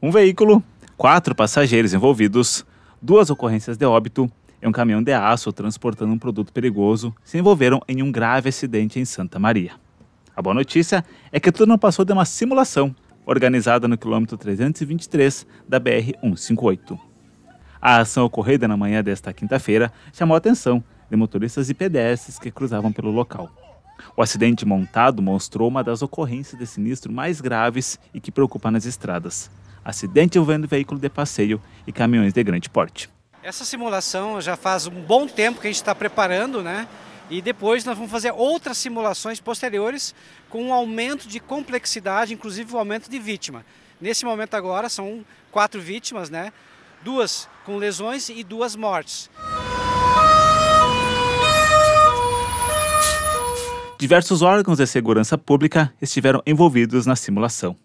Um veículo, quatro passageiros envolvidos, duas ocorrências de óbito e um caminhão de aço transportando um produto perigoso se envolveram em um grave acidente em Santa Maria. A boa notícia é que tudo não passou de uma simulação organizada no quilômetro 323 da BR-158. A ação ocorrida na manhã desta quinta-feira chamou a atenção de motoristas e pedestres que cruzavam pelo local. O acidente montado mostrou uma das ocorrências de sinistro mais graves e que preocupa nas estradas acidente envolvendo veículo de passeio e caminhões de grande porte. Essa simulação já faz um bom tempo que a gente está preparando, né? E depois nós vamos fazer outras simulações posteriores com um aumento de complexidade, inclusive o um aumento de vítima. Nesse momento agora são quatro vítimas, né? Duas com lesões e duas mortes. Diversos órgãos de segurança pública estiveram envolvidos na simulação.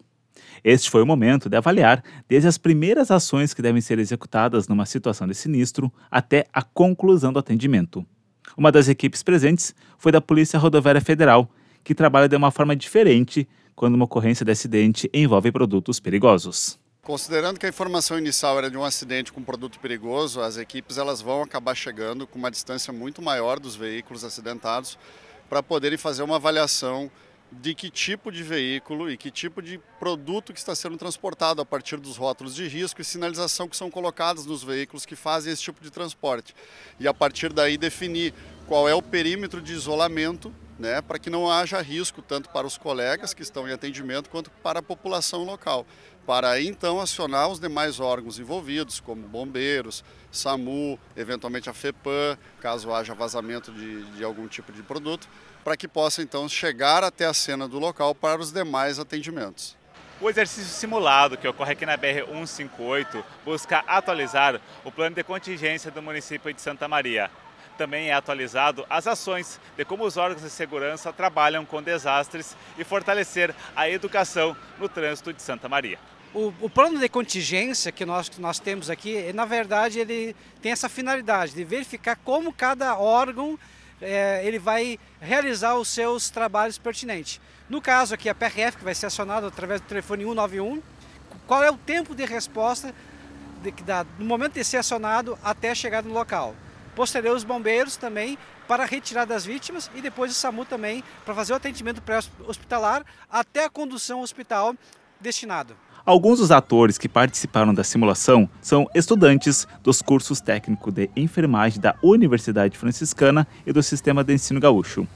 Este foi o momento de avaliar desde as primeiras ações que devem ser executadas numa situação de sinistro até a conclusão do atendimento. Uma das equipes presentes foi da Polícia Rodoviária Federal, que trabalha de uma forma diferente quando uma ocorrência de acidente envolve produtos perigosos. Considerando que a informação inicial era de um acidente com produto perigoso, as equipes elas vão acabar chegando com uma distância muito maior dos veículos acidentados para poderem fazer uma avaliação de que tipo de veículo e que tipo de produto que está sendo transportado a partir dos rótulos de risco e sinalização que são colocadas nos veículos que fazem esse tipo de transporte. E a partir daí definir qual é o perímetro de isolamento, né, para que não haja risco tanto para os colegas que estão em atendimento quanto para a população local. Para então acionar os demais órgãos envolvidos, como bombeiros, SAMU, eventualmente a FEPAM, caso haja vazamento de, de algum tipo de produto, para que possa então chegar até a cena do local para os demais atendimentos. O exercício simulado que ocorre aqui na BR-158 busca atualizar o plano de contingência do município de Santa Maria também é atualizado as ações de como os órgãos de segurança trabalham com desastres e fortalecer a educação no trânsito de Santa Maria. O, o, plano de contingência que nós, que nós temos aqui, eh, na verdade, ele tem essa finalidade de verificar como cada órgão é, ele vai realizar os seus trabalhos pertinentes. No caso aqui, a PRF, que vai ser acionada através do telefone 191, qual é o tempo de resposta de, do momento de ser acionado até a chegada no local posterior os bombeiros também para retirar das vítimas e depois o SAMU também para fazer o atendimento pré-hospitalar até a condução ao hospital destinado. Alguns dos atores que participaram da simulação são estudantes dos cursos técnico de enfermagem da Universidade Franciscana e do Sistema de Ensino Gaúcho.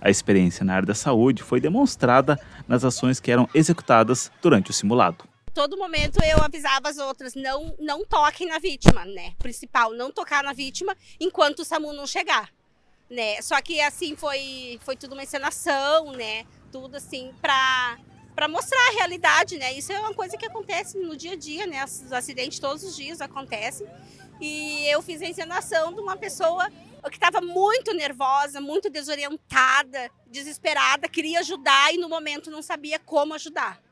A experiência na área da saúde foi demonstrada nas ações que eram executadas durante o simulado todo momento eu avisava as outras, não, não toquem na vítima, né? Principal, não tocar na vítima enquanto o SAMU não chegar, né? Só que assim foi, foi tudo uma encenação, né? Tudo assim para para mostrar a realidade, né? Isso é uma coisa que acontece no dia a dia, né? Os acidentes todos os dias acontecem. E eu fiz a encenação de uma pessoa que estava muito nervosa, muito desorientada, desesperada, queria ajudar e no momento não sabia como ajudar.